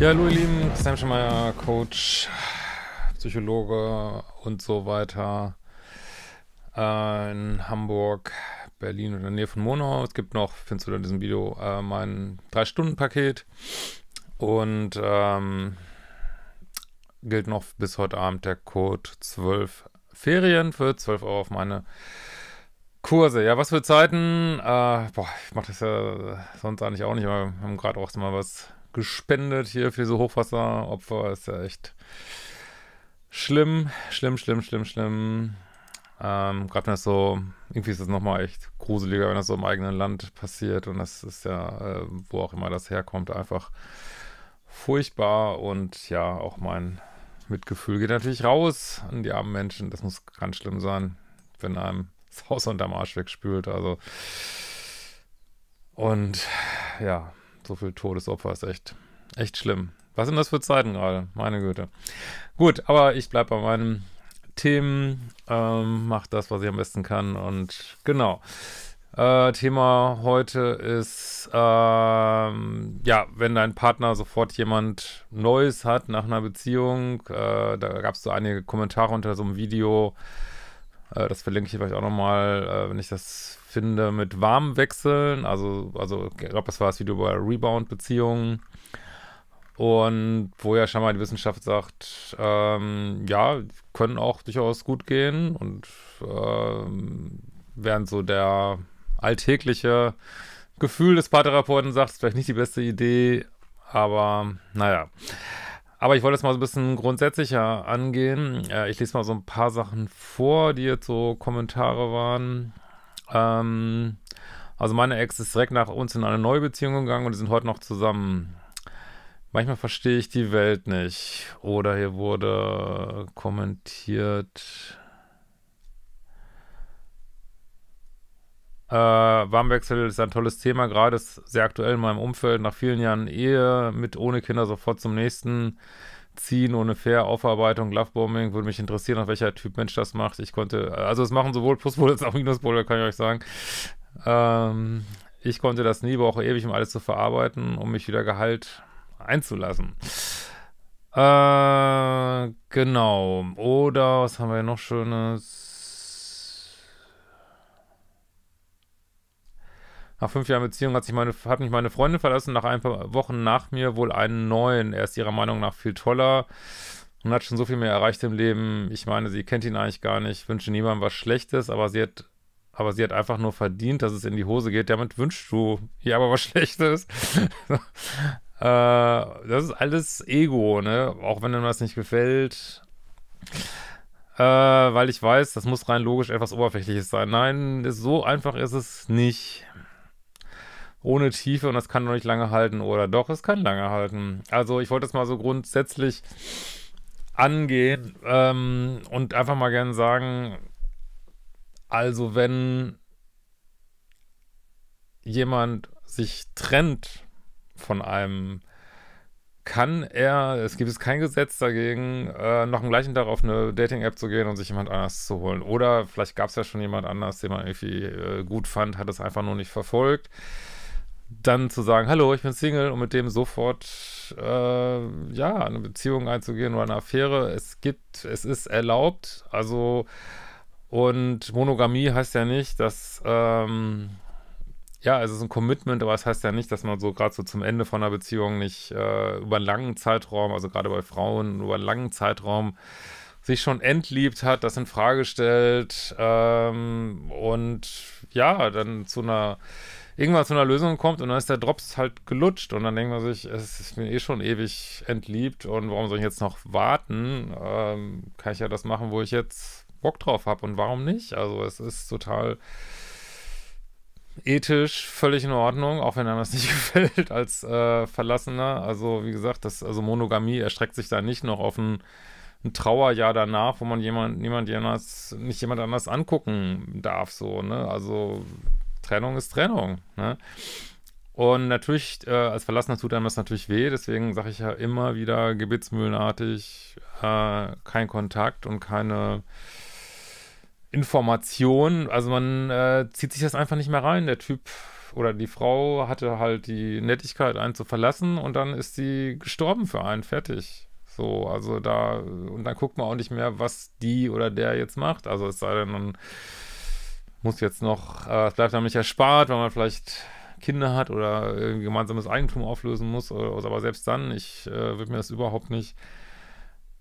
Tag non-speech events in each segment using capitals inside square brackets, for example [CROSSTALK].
Ja, hallo ihr Lieben, Sam Schemeier, äh, Coach, Psychologe und so weiter äh, in Hamburg, Berlin oder in der Nähe von Monau. Es gibt noch, findest du in diesem Video, äh, mein 3-Stunden-Paket und ähm, gilt noch bis heute Abend der Code 12 Ferien für 12 Euro auf meine Kurse. Ja, was für Zeiten. Äh, boah, ich mache das ja sonst eigentlich auch nicht, aber wir haben gerade auch mal was gespendet hier für diese Hochwasseropfer. Ist ja echt schlimm, schlimm, schlimm, schlimm, schlimm. Ähm, Gerade wenn das so, irgendwie ist das nochmal echt gruseliger, wenn das so im eigenen Land passiert und das ist ja, äh, wo auch immer das herkommt, einfach furchtbar und ja, auch mein Mitgefühl geht natürlich raus an die armen Menschen. Das muss ganz schlimm sein, wenn einem das Haus unterm Arsch wegspült, also und ja, so viel Todesopfer ist echt, echt schlimm. Was sind das für Zeiten gerade? Meine Güte. Gut, aber ich bleibe bei meinen Themen, ähm, mache das, was ich am besten kann und genau. Äh, Thema heute ist, ähm, ja, wenn dein Partner sofort jemand Neues hat nach einer Beziehung, äh, da gab es so einige Kommentare unter so einem Video, äh, das verlinke ich vielleicht auch nochmal, äh, wenn ich das finde, mit warmen Wechseln. Also, also ich glaube, das war das Video über Rebound-Beziehungen. Und wo ja schon mal die Wissenschaft sagt, ähm, ja, können auch durchaus gut gehen. Und ähm, während so der alltägliche Gefühl des Paartherapeuten sagt, ist vielleicht nicht die beste Idee, aber naja. Aber ich wollte es mal so ein bisschen grundsätzlicher angehen. Äh, ich lese mal so ein paar Sachen vor, die jetzt so Kommentare waren. Ähm, also meine Ex ist direkt nach uns in eine neue Beziehung gegangen und die sind heute noch zusammen. Manchmal verstehe ich die Welt nicht. Oder hier wurde kommentiert. Äh, Warmwechsel ist ein tolles Thema, gerade ist sehr aktuell in meinem Umfeld. Nach vielen Jahren Ehe mit ohne Kinder sofort zum nächsten ziehen, ohne Fair, Aufarbeitung, Lovebombing, würde mich interessieren, auf welcher Typ Mensch das macht. Ich konnte, also es machen sowohl Pluspole als auch Minuspole, kann ich euch sagen. Ähm, ich konnte das nie, brauche ewig, um alles zu verarbeiten, um mich wieder Gehalt einzulassen. Äh, genau. Oder was haben wir noch Schönes? Nach fünf Jahren Beziehung hat, sich meine, hat mich meine Freundin verlassen, nach ein paar Wochen nach mir wohl einen neuen. Er ist ihrer Meinung nach viel toller und hat schon so viel mehr erreicht im Leben. Ich meine, sie kennt ihn eigentlich gar nicht, wünsche niemandem was Schlechtes, aber sie hat, aber sie hat einfach nur verdient, dass es in die Hose geht. Damit wünschst du ja aber was [LAUGHS] Schlechtes. [LAUGHS] äh, das ist alles Ego, ne? Auch wenn ihm das nicht gefällt. Äh, weil ich weiß, das muss rein logisch etwas Oberflächliches sein. Nein, so einfach ist es nicht ohne Tiefe und das kann doch nicht lange halten. Oder doch, es kann lange halten. Also ich wollte das mal so grundsätzlich angehen ähm, und einfach mal gerne sagen, also wenn jemand sich trennt von einem, kann er, es gibt es kein Gesetz dagegen, äh, noch am gleichen Tag auf eine Dating-App zu gehen und sich jemand anders zu holen. Oder vielleicht gab es ja schon jemand anders, den man irgendwie äh, gut fand, hat es einfach nur nicht verfolgt dann zu sagen, hallo, ich bin Single und mit dem sofort äh, ja eine Beziehung einzugehen oder eine Affäre. Es gibt, es ist erlaubt. Also und Monogamie heißt ja nicht, dass ähm, ja, es ist ein Commitment, aber es heißt ja nicht, dass man so gerade so zum Ende von einer Beziehung nicht äh, über einen langen Zeitraum, also gerade bei Frauen über einen langen Zeitraum sich schon entliebt hat, das in Frage stellt ähm, und ja, dann zu einer irgendwann zu einer Lösung kommt und dann ist der Drops halt gelutscht und dann denkt man sich, es ist mir eh schon ewig entliebt und warum soll ich jetzt noch warten? Ähm, kann ich ja das machen, wo ich jetzt Bock drauf habe und warum nicht? Also es ist total ethisch völlig in Ordnung, auch wenn einem das nicht [LAUGHS] gefällt als äh, Verlassener. Also wie gesagt, das, also Monogamie erstreckt sich da nicht noch auf ein, ein Trauerjahr danach, wo man jemand, niemand jemals, nicht jemand anders angucken darf, so, ne? Also Trennung ist Trennung. Ne? Und natürlich, äh, als Verlassener tut einem das natürlich weh, deswegen sage ich ja immer wieder gebetsmühlenartig, äh, kein Kontakt und keine Information. Also man äh, zieht sich das einfach nicht mehr rein. Der Typ oder die Frau hatte halt die Nettigkeit, einen zu verlassen und dann ist sie gestorben für einen, fertig. So, also da, und dann guckt man auch nicht mehr, was die oder der jetzt macht. Also es sei denn, man muss jetzt noch, äh, es bleibt einem nicht erspart, weil man vielleicht Kinder hat oder irgendwie gemeinsames Eigentum auflösen muss. Äh, oder also aber selbst dann, ich äh, würde mir das überhaupt nicht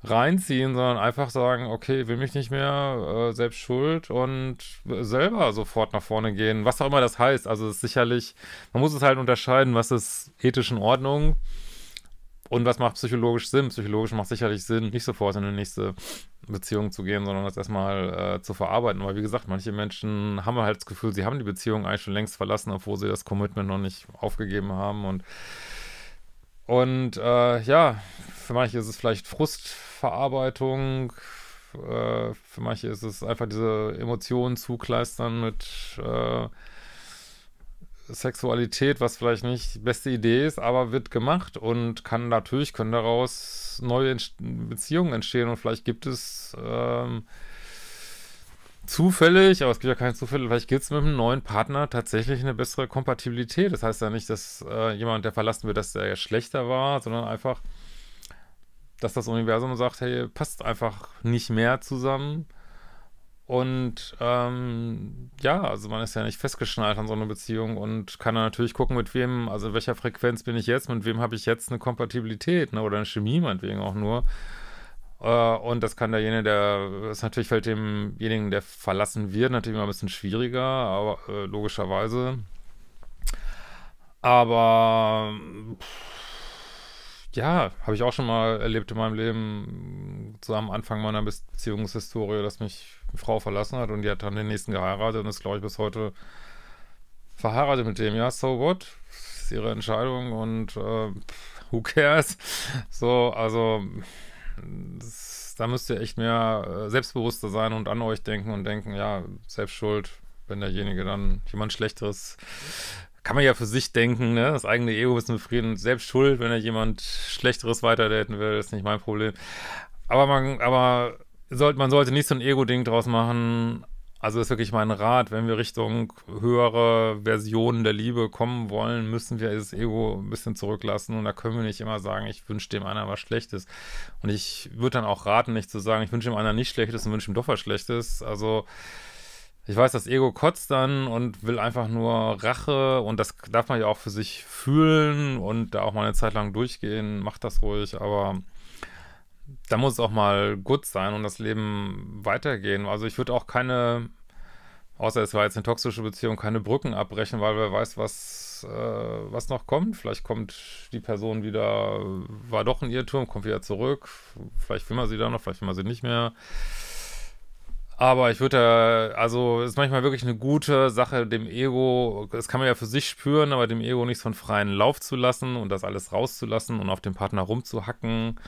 reinziehen, sondern einfach sagen, okay, will mich nicht mehr, äh, selbst schuld und selber sofort nach vorne gehen, was auch immer das heißt. Also es ist sicherlich, man muss es halt unterscheiden, was ist ethisch in Ordnung und was macht psychologisch Sinn? Psychologisch macht sicherlich Sinn, nicht sofort in eine nächste Beziehung zu gehen, sondern das erstmal äh, zu verarbeiten. Weil, wie gesagt, manche Menschen haben halt das Gefühl, sie haben die Beziehung eigentlich schon längst verlassen, obwohl sie das Commitment noch nicht aufgegeben haben. Und, und äh, ja, für manche ist es vielleicht Frustverarbeitung. Äh, für manche ist es einfach diese Emotionen zukleistern mit. Äh, Sexualität, was vielleicht nicht die beste Idee ist, aber wird gemacht und kann natürlich, können daraus neue Beziehungen entstehen und vielleicht gibt es ähm, zufällig, aber es gibt ja keine Zufälle, vielleicht gibt es mit einem neuen Partner tatsächlich eine bessere Kompatibilität. Das heißt ja nicht, dass äh, jemand, der verlassen wird, dass der schlechter war, sondern einfach, dass das Universum sagt, hey, passt einfach nicht mehr zusammen und ähm, ja, also man ist ja nicht festgeschnallt an so einer Beziehung und kann dann natürlich gucken, mit wem, also in welcher Frequenz bin ich jetzt, mit wem habe ich jetzt eine Kompatibilität ne, oder eine Chemie meinetwegen auch nur. Äh, und das kann derjenige, der, das natürlich fällt demjenigen, der verlassen wird, natürlich immer ein bisschen schwieriger, aber äh, logischerweise. Aber pff, ja, habe ich auch schon mal erlebt in meinem Leben, mm, so am Anfang meiner Beziehungshistorie, dass mich eine Frau verlassen hat und die hat dann den nächsten geheiratet und ist, glaube ich, bis heute verheiratet mit dem. Ja, so what? Das ist ihre Entscheidung und äh, who cares? So, also das, da müsst ihr echt mehr äh, selbstbewusster sein und an euch denken und denken, ja, selbst schuld, wenn derjenige dann jemand Schlechteres kann man ja für sich denken, ne? Das eigene Ego ist befrieden selbst schuld, wenn er jemand Schlechteres weiterdaten will, ist nicht mein Problem. Aber man, aber sollte, man sollte nicht so ein Ego-Ding draus machen. Also ist wirklich mein Rat, wenn wir Richtung höhere Versionen der Liebe kommen wollen, müssen wir dieses Ego ein bisschen zurücklassen. Und da können wir nicht immer sagen, ich wünsche dem einer was Schlechtes. Und ich würde dann auch raten, nicht zu sagen, ich wünsche dem einer nicht Schlechtes und wünsche ihm doch was Schlechtes. Also ich weiß, das Ego kotzt dann und will einfach nur Rache und das darf man ja auch für sich fühlen und da auch mal eine Zeit lang durchgehen, macht das ruhig, aber da muss es auch mal gut sein und das Leben weitergehen. Also ich würde auch keine, außer es war jetzt eine toxische Beziehung, keine Brücken abbrechen, weil wer weiß, was, äh, was noch kommt. Vielleicht kommt die Person wieder, war doch ein Irrtum, kommt wieder zurück. Vielleicht will man sie dann noch, vielleicht will man sie nicht mehr. Aber ich würde, also ist manchmal wirklich eine gute Sache, dem Ego, das kann man ja für sich spüren, aber dem Ego nichts von freien Lauf zu lassen und das alles rauszulassen und auf den Partner rumzuhacken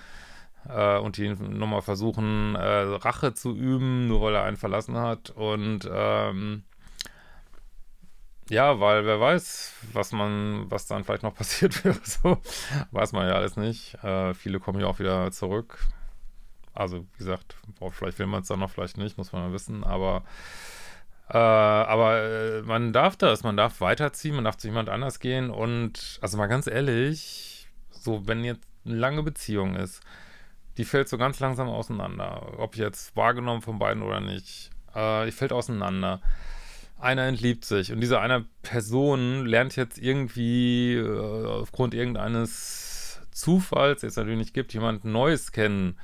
äh, und ihn nochmal versuchen, äh, Rache zu üben, nur weil er einen verlassen hat. Und ähm, ja, weil wer weiß, was man, was dann vielleicht noch [LAUGHS] passiert wäre. So weiß man ja alles nicht. Äh, viele kommen ja auch wieder zurück. Also, wie gesagt, boah, vielleicht will man es dann noch, vielleicht nicht, muss man mal wissen, aber äh, aber äh, man darf das, man darf weiterziehen, man darf zu jemand anders gehen und, also mal ganz ehrlich, so wenn jetzt eine lange Beziehung ist, die fällt so ganz langsam auseinander. Ob jetzt wahrgenommen von beiden oder nicht, äh, die fällt auseinander. Einer entliebt sich und diese eine Person lernt jetzt irgendwie äh, aufgrund irgendeines Zufalls, der es natürlich nicht gibt, jemand Neues kennen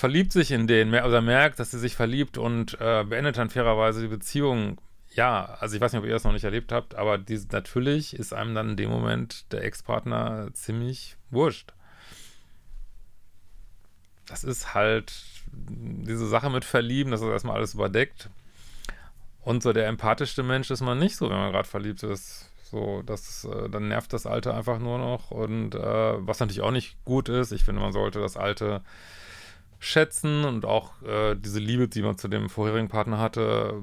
verliebt sich in den oder merkt, dass sie sich verliebt und äh, beendet dann fairerweise die Beziehung. Ja, also ich weiß nicht, ob ihr das noch nicht erlebt habt, aber diese, natürlich ist einem dann in dem Moment der Ex-Partner ziemlich wurscht. Das ist halt diese Sache mit Verlieben, dass das erstmal alles überdeckt. Und so der empathischste Mensch ist man nicht so, wenn man gerade verliebt ist. So, das, äh, dann nervt das Alte einfach nur noch. Und äh, was natürlich auch nicht gut ist, ich finde, man sollte das Alte schätzen und auch äh, diese Liebe, die man zu dem vorherigen Partner hatte,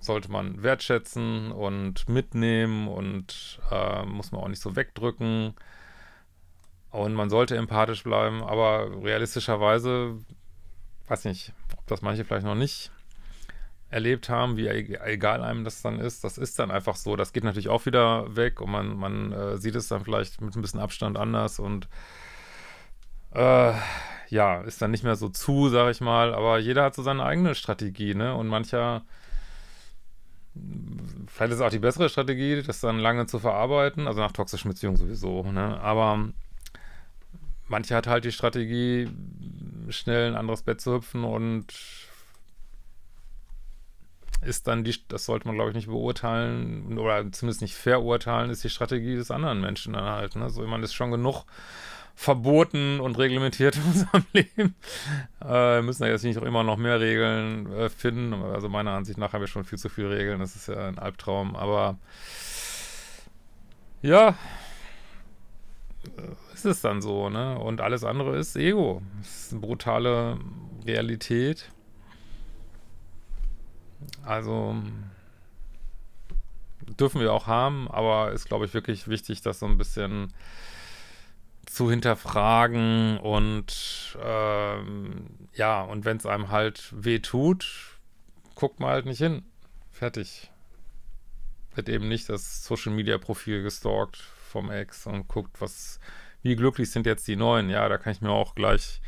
sollte man wertschätzen und mitnehmen und äh, muss man auch nicht so wegdrücken. Und man sollte empathisch bleiben, aber realistischerweise, weiß nicht, ob das manche vielleicht noch nicht erlebt haben, wie e-, egal einem das dann ist, das ist dann einfach so. Das geht natürlich auch wieder weg und man, man äh, sieht es dann vielleicht mit ein bisschen Abstand anders und äh, ja, ist dann nicht mehr so zu, sag ich mal, aber jeder hat so seine eigene Strategie, ne? Und mancher, vielleicht ist es auch die bessere Strategie, das dann lange zu verarbeiten, also nach toxischen Beziehungen sowieso, ne? Aber mancher hat halt die Strategie, schnell ein anderes Bett zu hüpfen und ist dann die, das sollte man glaube ich nicht beurteilen oder zumindest nicht verurteilen, ist die Strategie des anderen Menschen dann halt. Ne? So jemand ist schon genug verboten und reglementiert in unserem [LAUGHS] Leben. Äh, müssen da jetzt nicht auch immer noch mehr Regeln äh, finden. Also meiner Ansicht nach haben wir schon viel zu viele Regeln. Das ist ja ein Albtraum. Aber ja, äh, ist es dann so, ne? Und alles andere ist Ego. Das ist eine brutale Realität. Also dürfen wir auch haben, aber ist, glaube ich, wirklich wichtig, dass so ein bisschen zu hinterfragen und ähm, ja, und wenn es einem halt weh tut, guckt man halt nicht hin. Fertig. Wird eben nicht das Social Media Profil gestalkt vom Ex und guckt, was, wie glücklich sind jetzt die Neuen. Ja, da kann ich mir auch gleich,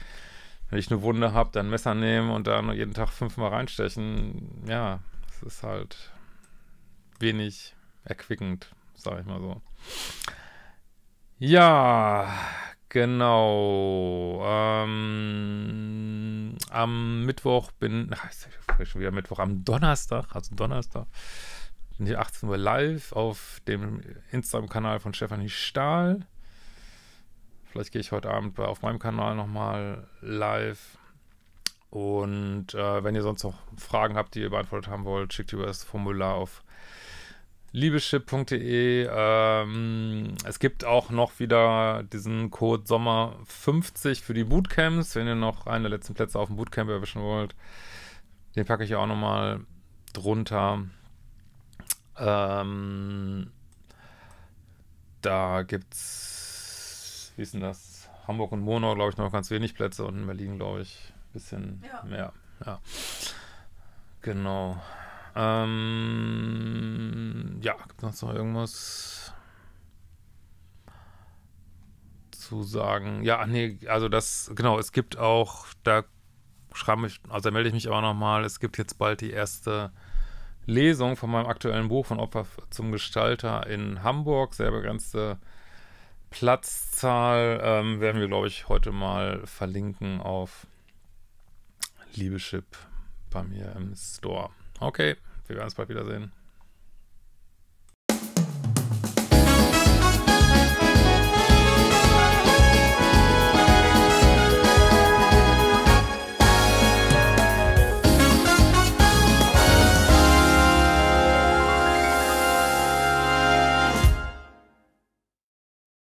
wenn ich eine Wunde habe, dann ein Messer nehmen und dann jeden Tag fünfmal reinstechen. Ja, es ist halt wenig erquickend, sag ich mal so. Ja, genau. Ähm, am Mittwoch bin, ach, ist schon wieder Mittwoch, am Donnerstag, also Donnerstag, bin ich 18 Uhr live auf dem Instagram-Kanal von Stefanie Stahl. Vielleicht gehe ich heute Abend auf meinem Kanal nochmal live. Und äh, wenn ihr sonst noch Fragen habt, die ihr beantwortet haben wollt, schickt über das Formular auf liebeschip.de. Ähm, es gibt auch noch wieder diesen Code Sommer50 für die Bootcamps. Wenn ihr noch einen der letzten Plätze auf dem Bootcamp erwischen wollt, den packe ich auch nochmal drunter. Ähm, da es, wie ist denn das? Hamburg und Monau, glaube ich, noch ganz wenig Plätze und in Berlin, glaube ich, ein bisschen ja. mehr. Ja. Genau. Ähm, ja, gibt es noch irgendwas zu sagen? Ja, nee, also das, genau, es gibt auch, da schreibe ich, also da melde ich mich aber nochmal, es gibt jetzt bald die erste Lesung von meinem aktuellen Buch von Opfer zum Gestalter in Hamburg, sehr begrenzte Platzzahl, ähm, werden wir, glaube ich, heute mal verlinken auf Liebeschip bei mir im Store. Okay, wir werden uns bald wiedersehen.